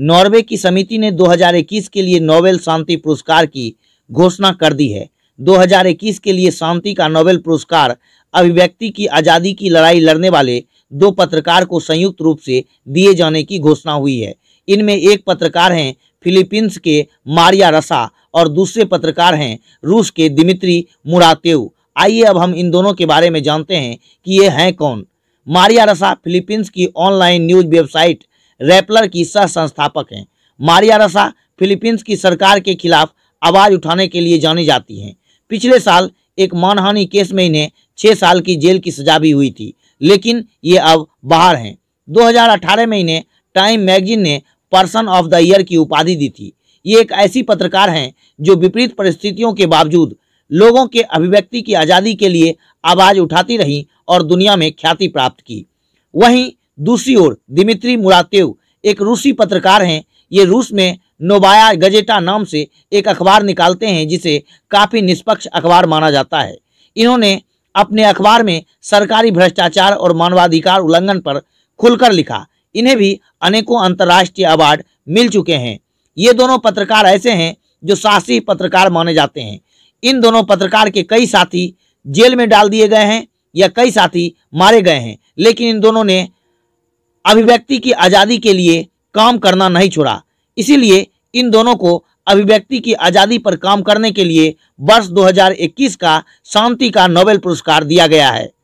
Norway की समिति ने 2021 के लिए नोबेल शांति पुरस्कार की घोषणा कर दी है 2021 के लिए शांति का नोबेल पुरस्कार अभिव्यक्ति की आज़ादी की लड़ाई लड़ने वाले दो पत्रकार को संयुक्त रूप से दिए जाने की घोषणा हुई है इनमें एक पत्रकार हैं फिलीपींस के मारिया रसा और दूसरे पत्रकार हैं रूस के दिमित्री मुरातेव आइए अब हम इन दोनों के बारे में जानते हैं कि ये हैं कौन मारिया रसा फिलीपींस की ऑनलाइन न्यूज वेबसाइट रैपलर की सह संस्थापक हैं मारिया रसा फिलीपींस की सरकार के खिलाफ आवाज उठाने के लिए जानी जाती हैं पिछले साल एक मानहानि केस में इन्हें छः साल की जेल की सजा भी हुई थी लेकिन ये अब बाहर हैं 2018 में इन्हें टाइम मैगजीन ने पर्सन ऑफ द ईयर की उपाधि दी थी ये एक ऐसी पत्रकार हैं जो विपरीत परिस्थितियों के बावजूद लोगों के अभिव्यक्ति की आज़ादी के लिए आवाज़ उठाती रहीं और दुनिया में ख्याति प्राप्त की वहीं दूसरी ओर दिमित्री मुरातेव एक रूसी पत्रकार हैं ये रूस में नोबाया गजेटा नाम से एक अखबार निकालते हैं जिसे काफ़ी निष्पक्ष अखबार माना जाता है इन्होंने अपने अखबार में सरकारी भ्रष्टाचार और मानवाधिकार उल्लंघन पर खुलकर लिखा इन्हें भी अनेकों अंतर्राष्ट्रीय अवार्ड मिल चुके हैं ये दोनों पत्रकार ऐसे हैं जो साहसी पत्रकार माने जाते हैं इन दोनों पत्रकार के कई साथी जेल में डाल दिए गए हैं या कई साथी मारे गए हैं लेकिन इन दोनों ने अभिव्यक्ति की आज़ादी के लिए काम करना नहीं छोड़ा इसीलिए इन दोनों को अभिव्यक्ति की आज़ादी पर काम करने के लिए वर्ष 2021 का शांति का नोबेल पुरस्कार दिया गया है